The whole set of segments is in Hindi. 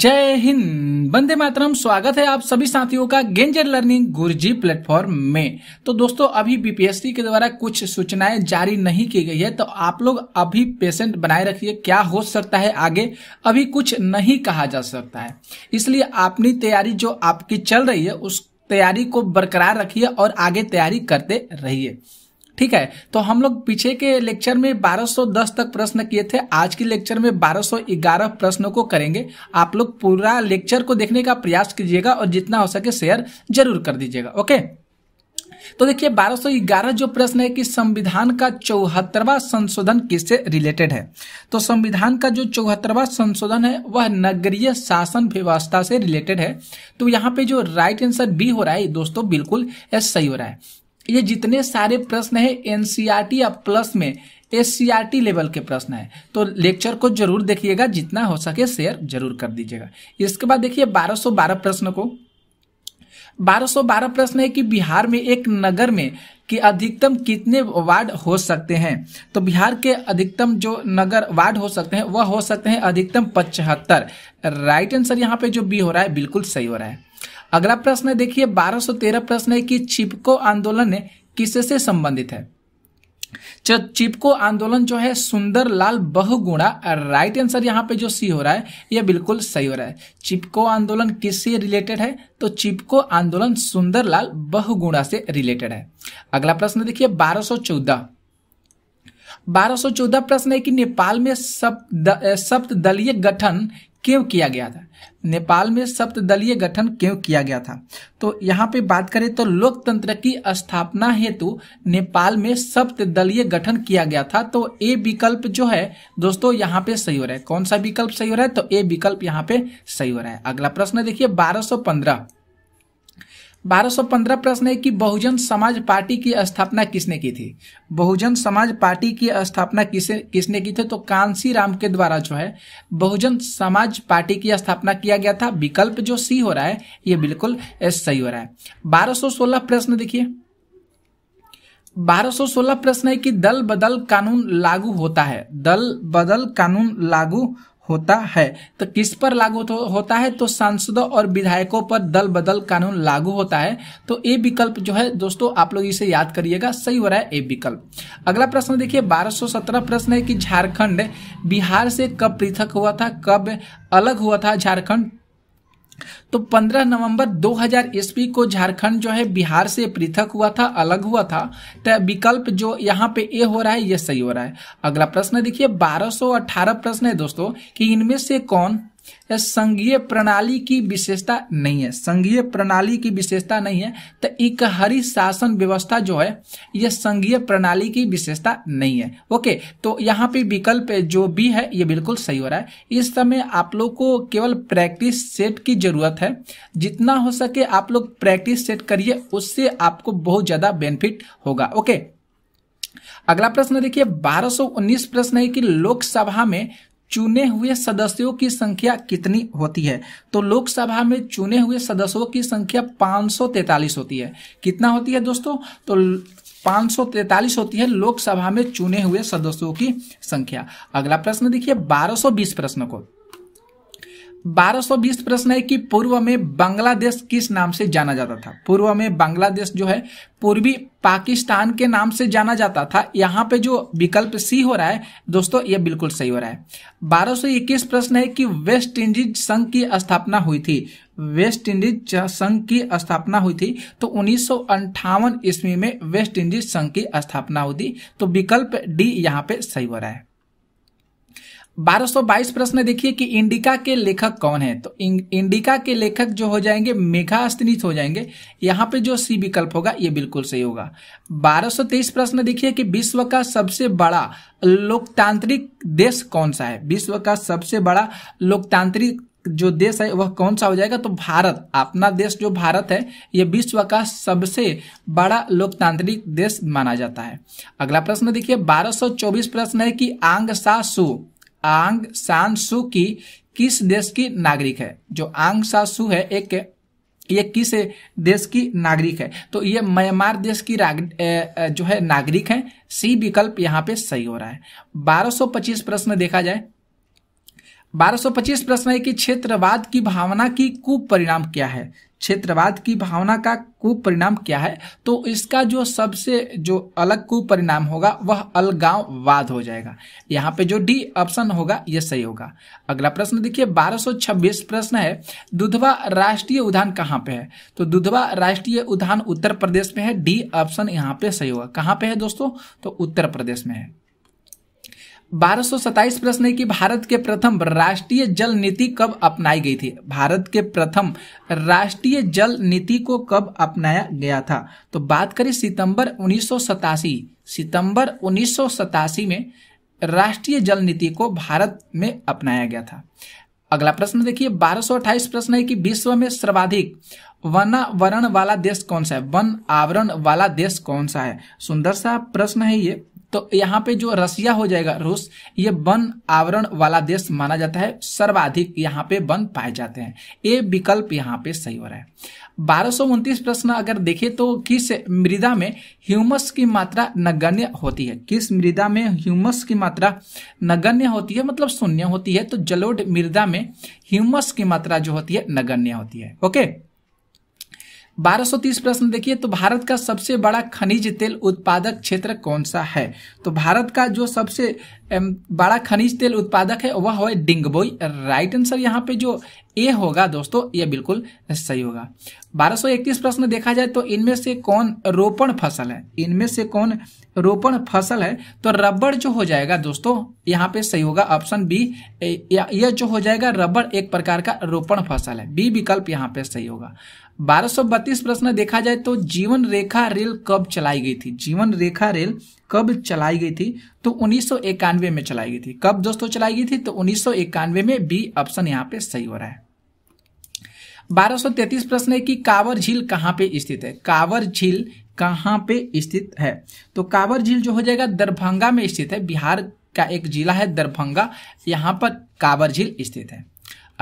जय हिंद बंदे मातरम स्वागत है आप सभी साथियों का गेंजर लर्निंग गुरुजी प्लेटफॉर्म में तो दोस्तों अभी बीपीएससी के द्वारा कुछ सूचनाएं जारी नहीं की गई है तो आप लोग अभी पेशेंट बनाए रखिए क्या हो सकता है आगे अभी कुछ नहीं कहा जा सकता है इसलिए अपनी तैयारी जो आपकी चल रही है उस तैयारी को बरकरार रखिए और आगे तैयारी करते रहिए ठीक है तो हम लोग पीछे के लेक्चर में 1210 तक प्रश्न किए थे आज के लेक्चर में 1211 प्रश्नों को करेंगे आप लोग पूरा लेक्चर को देखने का प्रयास कीजिएगा और जितना हो सके शेयर जरूर कर दीजिएगा ओके तो देखिए 1211 जो प्रश्न है कि संविधान का चौहत्तरवा संशोधन किससे रिलेटेड है तो संविधान का जो चौहत्तरवा संशोधन है वह नगरीय शासन व्यवस्था से रिलेटेड है तो यहाँ पे जो राइट आंसर बी हो रहा है दोस्तों बिल्कुल सही हो रहा है ये जितने सारे प्रश्न है एनसीईआरटी e या प्लस में एस लेवल e के प्रश्न है तो लेक्चर को जरूर देखिएगा जितना हो सके शेयर जरूर कर दीजिएगा इसके बाद देखिए 1212 प्रश्न को 1212 प्रश्न है कि बिहार में एक नगर में कि अधिकतम कितने वार्ड हो सकते हैं तो बिहार के अधिकतम जो नगर वार्ड हो सकते हैं वह हो सकते हैं अधिकतम पचहत्तर राइट आंसर यहाँ पे जो बी हो रहा है बिल्कुल सही हो रहा है अगला प्रश्न देखिए 1213 प्रश्न है कि चिपको आंदोलन किससे से संबंधित है चिपको आंदोलन जो है सुंदरलाल बहुगुणा राइट आंसर यहां पे जो सी हो रहा है यह बिल्कुल सही हो रहा है चिपको आंदोलन किससे रिलेटेड है तो चिपको आंदोलन सुंदरलाल बहुगुणा से रिलेटेड है अगला प्रश्न देखिए 1214 1214 प्रश्न है कि नेपाल में सप्त सप्तलीय गठन क्यों किया गया था नेपाल में सप्त दलीय गठन क्यों किया गया था तो यहाँ पे बात करें तो लोकतंत्र की स्थापना हेतु नेपाल में सप्त दलीय गठन किया गया था तो ए विकल्प जो है दोस्तों यहाँ पे सही हो रहा है कौन सा विकल्प सही हो रहा है तो ए विकल्प यहाँ पे सही हो रहा है अगला प्रश्न देखिए बारह 1215 प्रश्न है कि बहुजन समाज पार्टी की स्थापना किसने की थी बहुजन समाज पार्टी की स्थापना किसे किसने की थी तो कांसी राम के द्वारा जो है बहुजन समाज पार्टी की स्थापना किया गया था विकल्प जो सी हो रहा है ये बिल्कुल सही हो रहा है 1216 प्रश्न देखिए 1216 प्रश्न है कि दल बदल कानून लागू होता है दल बदल कानून लागू होता है तो किस पर लागू तो होता है तो सांसदों और विधायकों पर दल बदल कानून लागू होता है तो ए विकल्प जो है दोस्तों आप लोग इसे याद करिएगा सही हो रहा है ए विकल्प अगला प्रश्न देखिए 1217 प्रश्न है कि झारखंड बिहार से कब पृथक हुआ था कब अलग हुआ था झारखंड तो 15 नवंबर 2000 ईस्वी को झारखंड जो है बिहार से पृथक हुआ था अलग हुआ था तो विकल्प जो यहाँ पे ए हो रहा है ये सही हो रहा है अगला प्रश्न देखिए 1218 प्रश्न है दोस्तों कि इनमें से कौन संघीय प्रणाली की विशेषता नहीं है संघीय प्रणाली की विशेषता नहीं है तो एक हरी शासन व्यवस्था जो है यह संघीय प्रणाली की विशेषता नहीं है ओके तो यहाँ पे विकल्प जो भी है ये बिल्कुल सही हो रहा है इस समय आप लोग को केवल प्रैक्टिस सेट की जरूरत है जितना हो सके आप लोग प्रैक्टिस सेट करिए उससे आपको बहुत ज़्यादा बेनिफिट होगा ओके अगला प्रश्न देखिए 1219 प्रश्न है कि लोकसभा में चुने हुए सदस्यों की संख्या कितनी होती है तो लोकसभा में चुने हुए सदस्यों की संख्या पांच होती है कितना होती है दोस्तों तो पांच होती है लोकसभा में चुने हुए सदस्यों की संख्या अगला प्रश्न देखिए 1220 प्रश्न को 1220 प्रश्न है कि पूर्व में बांग्लादेश किस नाम से जाना जाता था पूर्व में बांग्लादेश जो है पूर्वी पाकिस्तान के नाम से जाना जाता था यहाँ पे जो विकल्प सी हो रहा है दोस्तों ये बिल्कुल सही हो रहा है 1221 प्रश्न है कि वेस्ट इंडीज संघ की स्थापना हुई थी वेस्ट इंडीज संघ की स्थापना हुई थी तो उन्नीस ईस्वी में वेस्ट इंडीज संघ की स्थापना हुई थी तो विकल्प डी यहाँ पे सही हो रहा है 1222 प्रश्न देखिए कि इंडिका के लेखक कौन है तो इंडिका के लेखक जो हो जाएंगे मेघा हो जाएंगे यहाँ पे जो सी विकल्प होगा ये बिल्कुल सही होगा 1223 प्रश्न देखिए कि विश्व का सबसे बड़ा लोकतांत्रिक देश कौन सा है विश्व का सबसे बड़ा लोकतांत्रिक जो देश है वह कौन सा हो जाएगा तो भारत अपना देश जो भारत है यह विश्व का सबसे बड़ा लोकतांत्रिक देश माना जाता है अगला प्रश्न देखिए 1224 प्रश्न है कि आंग सा सु आंग सान सू की किस देश की नागरिक है जो आंग सा सू है एक ये किस देश की नागरिक है तो ये म्यांमार देश की जो है नागरिक है सी विकल्प यहाँ पे सही हो रहा है 1225 प्रश्न देखा जाए 1225 प्रश्न है कि क्षेत्रवाद की भावना की कुपरिणाम क्या है क्षेत्रवाद की भावना का कुपरिणाम क्या है तो इसका जो सबसे जो अलग कुपरिणाम होगा वह अलगाववाद हो जाएगा यहाँ पे जो डी ऑप्शन होगा यह सही होगा अगला प्रश्न देखिए 1226 प्रश्न है दुधवा राष्ट्रीय उद्यान कहाँ पे है तो दुधवा राष्ट्रीय उद्यान उत्तर प्रदेश में है डी ऑप्शन यहाँ पे सही होगा कहाँ पे है दोस्तों तो उत्तर प्रदेश में है बारह प्रश्न है कि भारत के प्रथम राष्ट्रीय जल नीति कब अपनाई गई थी भारत के प्रथम राष्ट्रीय जल नीति को कब अपनाया गया था तो बात करें सितंबर उन्नीस सितंबर उन्नीस में राष्ट्रीय जल नीति को भारत में अपनाया गया था अगला प्रश्न देखिए 1228 प्रश्न है कि विश्व में सर्वाधिक वनावरण वाला देश कौन सा है वन आवरण वाला देश कौन सा है सुंदर सा प्रश्न है ये तो यहाँ पे जो रसिया हो जाएगा रूस ये वन आवरण वाला देश माना जाता है सर्वाधिक यहाँ पे वन पाए जाते हैं ये विकल्प यहाँ पे सही हो रहा है बारह प्रश्न अगर देखें तो किस मृदा में ह्यूमस की मात्रा नगण्य होती है किस मृदा में ह्यूमस की मात्रा नगण्य होती है मतलब शून्य होती है तो जलोढ़ मृदा में ह्यूमस की मात्रा जो होती है नगण्य होती है ओके 1230 प्रश्न देखिए तो भारत का सबसे बड़ा खनिज तेल उत्पादक क्षेत्र कौन सा है तो भारत का जो सबसे बड़ा खनिज तेल उत्पादक है वह है डिंगबोई राइट आंसर यहाँ पे जो ए होगा दोस्तों ये बिल्कुल सही होगा 1231 प्रश्न देखा जाए तो इनमें से कौन रोपण फसल है इनमें से कौन रोपण फसल है तो रबड़ जो हो जाएगा दोस्तों यहाँ पे सही होगा ऑप्शन बी यह जो हो जाएगा रबड़ एक प्रकार का रोपण फसल है बी विकल्प यहाँ पे सही होगा 1232 प्रश्न देखा जाए तो जीवन रेखा रेल कब चलाई गई थी जीवन रेखा रेल कब चलाई गई थी तो उन्नीस में चलाई गई थी कब दोस्तों चलाई गई थी तो उन्नीस में बी ऑप्शन यहाँ पे सही हो रहा है 1233 प्रश्न है कि कांवर झील कहाँ पे स्थित है कांवर झील कहाँ पे स्थित है तो कांवर झील जो हो जाएगा दरभंगा में स्थित है बिहार का एक जिला है दरभंगा यहाँ पर कांवर झील स्थित है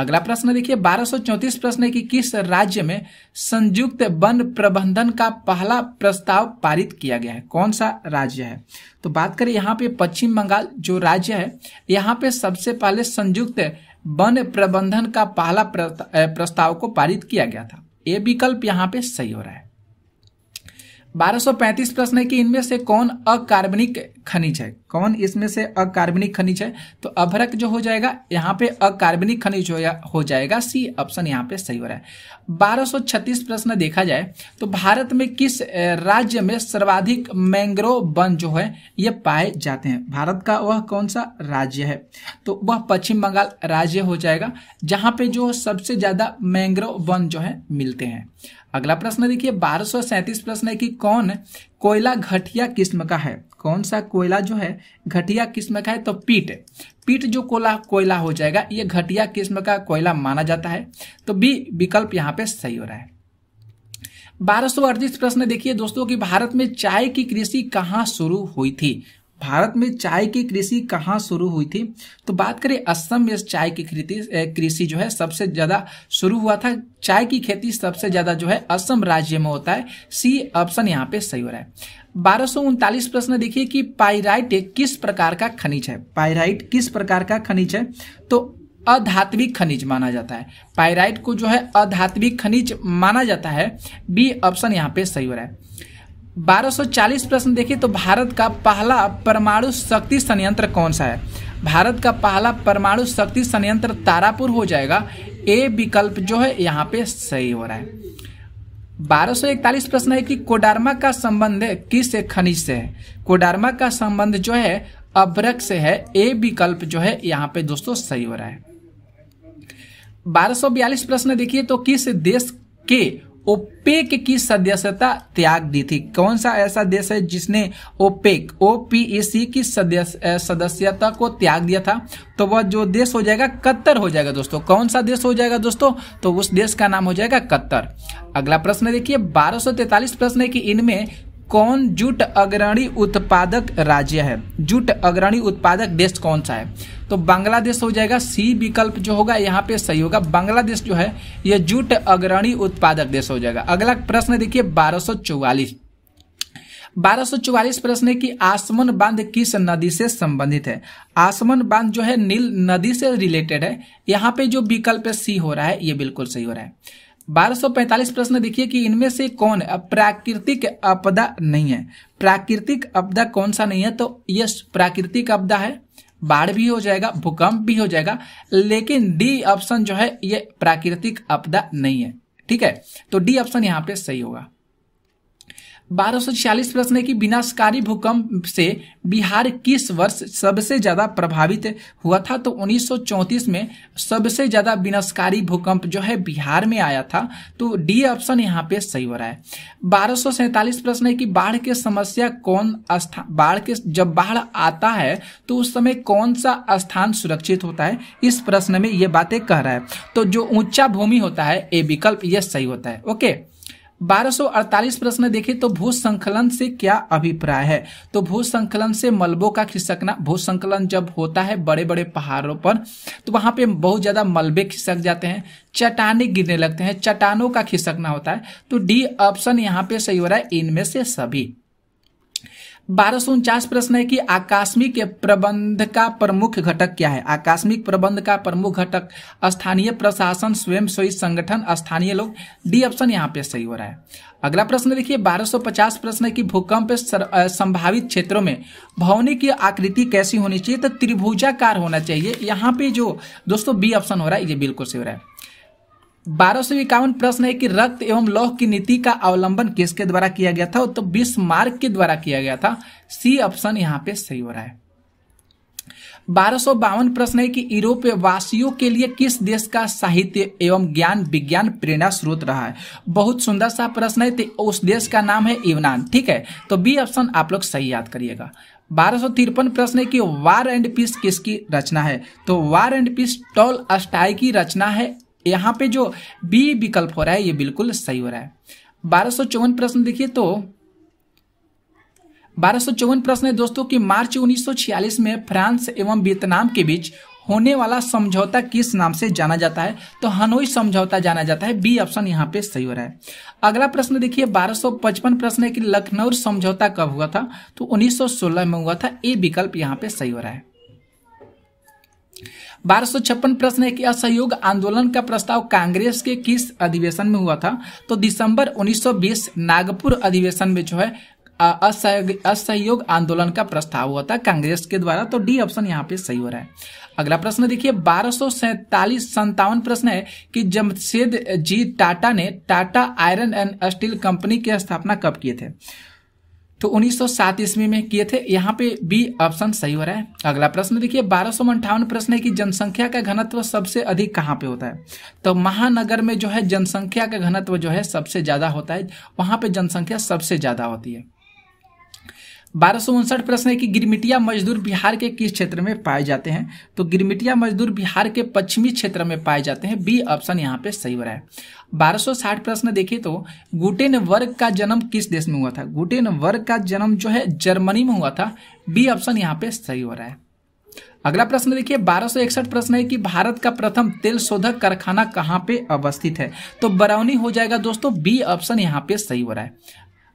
अगला प्रश्न देखिए 1234 प्रश्न है कि किस राज्य में संयुक्त वन प्रबंधन का पहला प्रस्ताव पारित किया गया है कौन सा राज्य है तो बात करें यहाँ पे पश्चिम बंगाल जो राज्य है यहाँ पे सबसे पहले संयुक्त वन प्रबंधन का पहला प्रस्ताव को पारित किया गया था ये विकल्प यहाँ पे सही हो रहा है 1235 प्रश्न है कि इनमें से कौन अकार्बनिक खनिज है कौन इसमें से अकार्बनिक खनिज है तो अभरक जो हो जाएगा यहाँ पे अकार्बनिक खनिज हो जाएगा सी ऑप्शन यहाँ पे सही हो रहा है 1236 प्रश्न देखा जाए तो भारत में किस राज्य में सर्वाधिक मैंग्रोव वन जो है ये पाए जाते हैं भारत का वह कौन सा राज्य है तो वह पश्चिम बंगाल राज्य हो जाएगा जहां पे जो सबसे ज्यादा मैंग्रोव वन जो है मिलते हैं अगला प्रश्न देखिए बारह प्रश्न है कि कौन कोयला घटिया किस्म का है कौन सा कोयला जो है घटिया किस्म का है तो पीट पीट जो कोला कोयला हो जाएगा ये घटिया किस्म का कोयला माना जाता है तो बी विकल्प यहाँ पे सही हो रहा है बारह सौ अड़तीस प्रश्न देखिए दोस्तों कि भारत में चाय की कृषि कहाँ शुरू हुई थी भारत में चाय की कृषि कहाँ शुरू हुई थी तो बात करें असम में चाय की कृषि जो है सबसे ज्यादा शुरू हुआ था चाय की खेती सबसे ज्यादा जो है असम राज्य में होता है सी ऑप्शन यहाँ पे सही हो रहा है बारह प्रश्न देखिए कि पाइराइट किस प्रकार का खनिज है पाइराइट किस प्रकार का खनिज है तो अधात्विक खनिज माना जाता है पाइराइट को जो है अधात्विक खनिज माना जाता है बी ऑप्शन यहाँ पे सही हो रहा है 1240 प्रश्न देखिए तो भारत का पहला परमाणु शक्ति संयंत्र कौन सा है भारत का पहला परमाणु शक्ति संयंत्र तारापुर हो जाएगा ए विकल्प जो है यहाँ पे सही हो रहा है 1241 प्रश्न है कि कोडारमा का संबंध किस खनिज से है कोडारमा का संबंध जो है अभ्रक से है ए विकल्प जो है यहाँ पे दोस्तों सही हो रहा है 1242 प्रश्न देखिए तो किस देश के ओपेक की सदस्यता त्याग दी थी कौन सा ऐसा देश है जिसने ओपेक ओपीएसी की सदस्यता को त्याग दिया था तो वह जो देश हो जाएगा कत्तर हो जाएगा दोस्तों कौन सा देश हो जाएगा दोस्तों तो उस देश का नाम हो जाएगा कत्तर अगला प्रश्न देखिए 1243 प्रश्न है कि इनमें कौन जूट अग्रणी उत्पादक राज्य है जूट अग्रणी उत्पादक देश कौन सा है तो बांग्लादेश हो जाएगा सी विकल्प जो होगा यहाँ पे सही होगा बांग्लादेश जो है यह जूट अग्रणी उत्पादक देश हो जाएगा अगला प्रश्न देखिए बारह चौवालीस प्रश्न है कि आसमन बांध किस नदी से संबंधित है आसमन बांध जो है नील नदी से रिलेटेड है यहाँ पे जो विकल्प सी हो रहा है ये बिल्कुल सही हो रहा है 1245 प्रश्न देखिए कि इनमें से कौन प्राकृतिक आपदा नहीं है प्राकृतिक आपदा कौन सा नहीं है तो यस प्राकृतिक आपदा है बाढ़ भी हो जाएगा भूकंप भी हो जाएगा लेकिन डी ऑप्शन जो है ये प्राकृतिक आपदा नहीं है ठीक है तो डी ऑप्शन यहाँ पे सही होगा 1246 प्रश्न है कि विनाशकारी भूकंप से बिहार किस वर्ष सबसे ज्यादा प्रभावित हुआ था तो 1934 में सबसे ज्यादा विनाशकारी भूकंप जो है बिहार में आया था तो डी ऑप्शन यहाँ पे सही हो रहा है बारह प्रश्न है कि बाढ़ के समस्या कौन स्थान बाढ़ के जब बाढ़ आता है तो उस समय कौन सा स्थान सुरक्षित होता है इस प्रश्न में ये बातें कह रहा है तो जो ऊंचा भूमि होता है ए विकल्प यह सही होता है ओके 1248 प्रश्न देखें तो भू संकलन से क्या अभिप्राय है तो भू संकलन से मलबों का खिसकना भू संकलन जब होता है बड़े बड़े पहाड़ों पर तो वहां पे बहुत ज्यादा मलबे खिसक जाते हैं चटाने गिरने लगते हैं चटानों का खिसकना होता है तो डी ऑप्शन यहाँ पे सही हो रहा है इनमें से सभी बारह प्रश्न है कि आकस्मिक प्रबंध का प्रमुख घटक क्या है आकस्मिक प्रबंध का प्रमुख घटक स्थानीय प्रशासन स्वयं स्वयं संगठन स्थानीय लोग डी ऑप्शन यहाँ पे सही हो रहा है अगला प्रश्न देखिए 1250 प्रश्न है कि भूकंप संभावित क्षेत्रों में भवनी की आकृति कैसी होनी चाहिए तो त्रिभुजाकार होना चाहिए यहाँ पे जो दोस्तों बी ऑप्शन हो रहा है ये बिल्कुल सही हो रहा है बारह सौ इक्यावन प्रश्न है कि रक्त एवं लौह की नीति का अवलंबन किसके द्वारा किया गया था तो बीस मार्क के द्वारा किया गया था सी ऑप्शन यहाँ पे सही हो रहा है बारह बावन प्रश्न है कि यूरोप वासियों के लिए किस देश का साहित्य एवं ज्ञान विज्ञान प्रेरणा स्रोत रहा है बहुत सुंदर सा प्रश्न है तो उस देश का नाम है यूनान ठीक है तो बी ऑप्शन आप लोग सही याद करिएगा बारह तिरपन प्रश्न है कि वार एंड पीस किसकी रचना है तो War and Peace Tolstoy की रचना है यहाँ पे जो बी विकल्प हो रहा है ये बिल्कुल सही हो रहा है बारह प्रश्न देखिए तो बारह प्रश्न है दोस्तों कि मार्च 1946 में फ्रांस एवं वियतनाम के बीच होने वाला समझौता किस नाम से जाना जाता है तो हनोई समझौता जाना जाता है बी ऑप्शन यहाँ पे सही हो रहा है अगला प्रश्न देखिए 1255 प्रश्न है कि लखनऊ समझौता कब हुआ था तो 1916 में हुआ था ए विकल्प यहाँ पे सही हो रहा है बारह प्रश्न है कि असहयोग आंदोलन का प्रस्ताव कांग्रेस के किस अधिवेशन में हुआ था तो दिसंबर 1920 नागपुर अधिवेशन में जो है असहयोग आंदोलन का प्रस्ताव हुआ था कांग्रेस के द्वारा तो डी ऑप्शन यहाँ पे सही हो रहा है अगला प्रश्न देखिए बारह सौ संतावन प्रश्न है कि जमशेद जी टाटा ने Tata Iron and Steel Company की स्थापना कब किए थे तो उन्नीस ईस्वी में किए थे यहाँ पे बी ऑप्शन सही हो रहा है अगला प्रश्न देखिए बारह सौ अंठावन प्रश्न है कि जनसंख्या का घनत्व सबसे अधिक कहाँ पे होता है तो महानगर में जो है जनसंख्या का घनत्व जो है सबसे ज्यादा होता है वहां पे जनसंख्या सबसे ज्यादा होती है बारह प्रश्न है कि गिरमिटिया मजदूर बिहार के किस क्षेत्र में पाए जाते हैं तो गिरमिटिया मजदूर बिहार के पश्चिमी क्षेत्र में पाए जाते हैं बी ऑप्शन यहाँ पे सही हो रहा है साठ प्रश्न देखिए तो गुटेन वर्ग का जन्म किस देश में हुआ था गुटेन वर्ग का जन्म जो है जर्मनी में हुआ था बी ऑप्शन यहाँ पे सही हो रहा है अगला प्रश्न देखिए बारह प्रश्न है कि भारत का प्रथम तेल शोधक कारखाना कहाँ पे अवस्थित है तो बरौनी हो जाएगा दोस्तों बी ऑप्शन यहाँ पे सही हो रहा है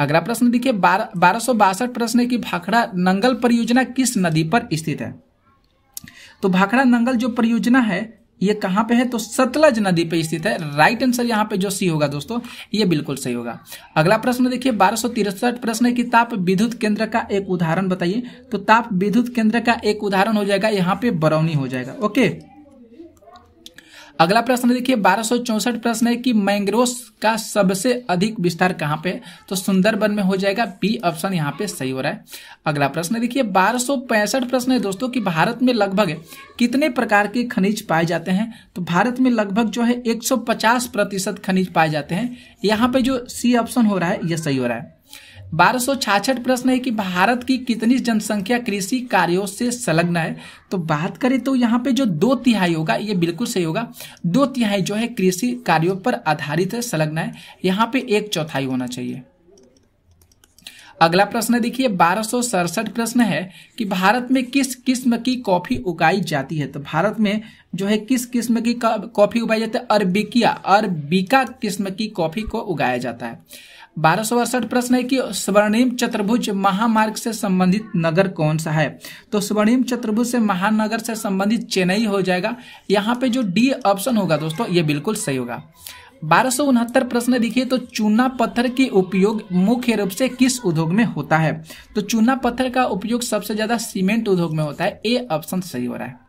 अगला प्रश्न देखिए बारह सौ बासठ प्रश्न है कि भाखड़ा नंगल परियोजना किस नदी पर स्थित है तो भाखड़ा नंगल जो परियोजना है ये कहां पे है तो सतलज नदी पे स्थित है राइट आंसर यहाँ पे जो सी होगा दोस्तों ये बिल्कुल सही होगा अगला प्रश्न देखिए बारह प्रश्न है कि ताप विद्युत केंद्र का एक उदाहरण बताइए तो ताप विद्युत केंद्र का एक उदाहरण हो जाएगा यहाँ पे बरौनी हो जाएगा ओके अगला प्रश्न देखिए बारह प्रश्न है कि मैंग्रोव का सबसे अधिक विस्तार कहाँ पे तो सुंदरबन में हो जाएगा बी ऑप्शन यहाँ पे सही हो रहा है अगला प्रश्न देखिए बारह प्रश्न है दोस्तों कि भारत में लगभग कितने प्रकार के खनिज पाए जाते हैं तो भारत में लगभग जो है 150 प्रतिशत खनिज पाए जाते हैं यहाँ पे जो सी ऑप्शन हो रहा है यह सही हो रहा है बारह प्रश्न है कि भारत की कितनी जनसंख्या कृषि कार्यों से संलग्न है तो बात करें तो यहाँ पे जो दो तिहाई होगा ये बिल्कुल सही होगा दो तिहाई जो है कृषि कार्यों पर आधारित है संलग्न है यहाँ पे एक चौथाई होना चाहिए अगला प्रश्न देखिए बारह प्रश्न है कि भारत में किस किस्म की कॉफी उगाई जाती है तो भारत में जो है किस किस्म की कॉफी उगाई जाती है अरबिकिया अरबिका किस्म की कॉफी को उगाया जाता है बारह प्रश्न है कि स्वर्णिम चतुर्भुज महामार्ग से संबंधित नगर कौन सा है तो स्वर्णिम चतुर्भुज से महानगर से संबंधित चेन्नई हो जाएगा यहाँ पे जो डी ऑप्शन होगा दोस्तों ये बिल्कुल सही होगा बारह प्रश्न देखिए तो चूना पत्थर के उपयोग मुख्य रूप से किस उद्योग में होता है तो चूना पत्थर का उपयोग सबसे ज्यादा सीमेंट उद्योग में होता है ए ऑप्शन सही हो रहा है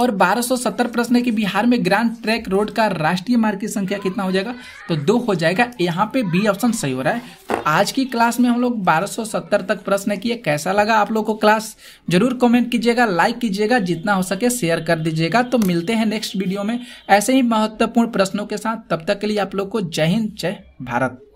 और 1270 प्रश्न है कि बिहार में ग्रांड ट्रैक रोड का राष्ट्रीय मार्ग की संख्या कितना हो जाएगा तो दो हो जाएगा यहाँ पे बी ऑप्शन सही हो रहा है तो आज की क्लास में हम लोग 1270 तक प्रश्न किए कैसा लगा आप लोग को क्लास जरूर कमेंट कीजिएगा लाइक कीजिएगा जितना हो सके शेयर कर दीजिएगा तो मिलते हैं नेक्स्ट वीडियो में ऐसे ही महत्वपूर्ण प्रश्नों के साथ तब तक के लिए आप लोग को जय हिंद जय भारत